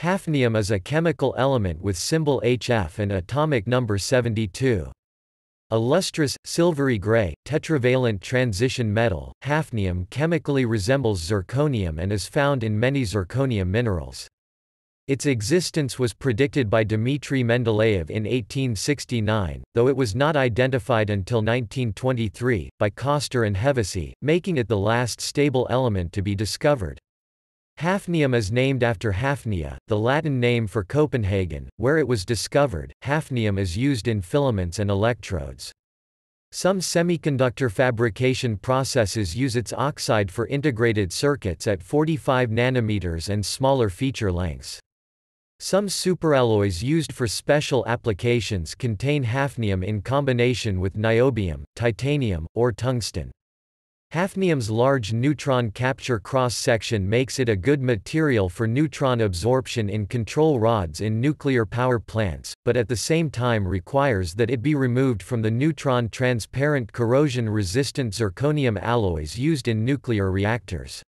Hafnium is a chemical element with symbol HF and atomic number 72. A lustrous, silvery gray, tetravalent transition metal, hafnium chemically resembles zirconium and is found in many zirconium minerals. Its existence was predicted by Dmitry Mendeleev in 1869, though it was not identified until 1923, by Koster and Hevesy, making it the last stable element to be discovered. Hafnium is named after Hafnia, the Latin name for Copenhagen, where it was discovered. Hafnium is used in filaments and electrodes. Some semiconductor fabrication processes use its oxide for integrated circuits at 45 nanometers and smaller feature lengths. Some superalloys used for special applications contain hafnium in combination with niobium, titanium, or tungsten. Hafnium's large neutron capture cross-section makes it a good material for neutron absorption in control rods in nuclear power plants, but at the same time requires that it be removed from the neutron-transparent corrosion-resistant zirconium alloys used in nuclear reactors.